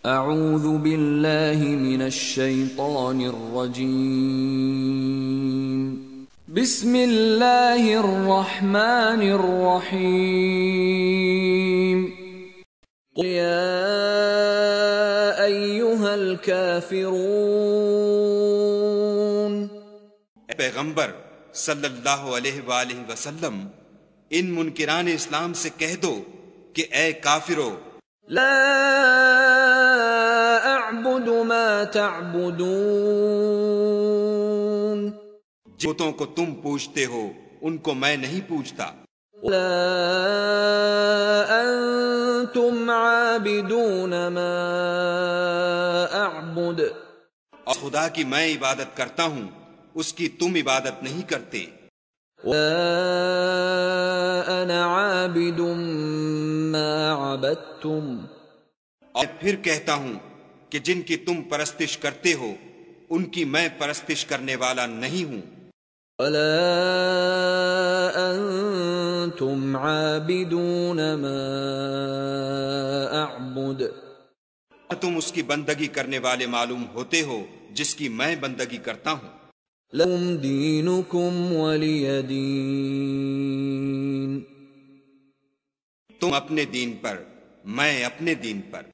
أعوذ بالله من الشيطان الرجيم بسم الله الرحمن الرحيم قل يا أيها الكافرون پیغمبر صلی اللہ علیہ وآلہ وسلم ان منکران اسلام سے کہہ دو کہ اے کافروں لا تعبدون جوتوں کو تم پوچھتے ہو ان کو میں نہیں پوچھتا لا انتم عابدون ما اعبد اور خدا کی میں عبادت کرتا ہوں اس کی تم عبادت نہیں کرتے لا انا عابد ما عبدتم اور پھر کہتا ہوں کہ جن کی تم پرستش کرتے ہو ان کی میں پرستش کرنے والا نہیں ہوں اعبد تم اس کی بندگی کرنے والے معلوم ہوتے ہو جس کی میں بندگی کرتا ہوں تم دینو کم علی دین تم اپنے دین پر میں اپنے دین پر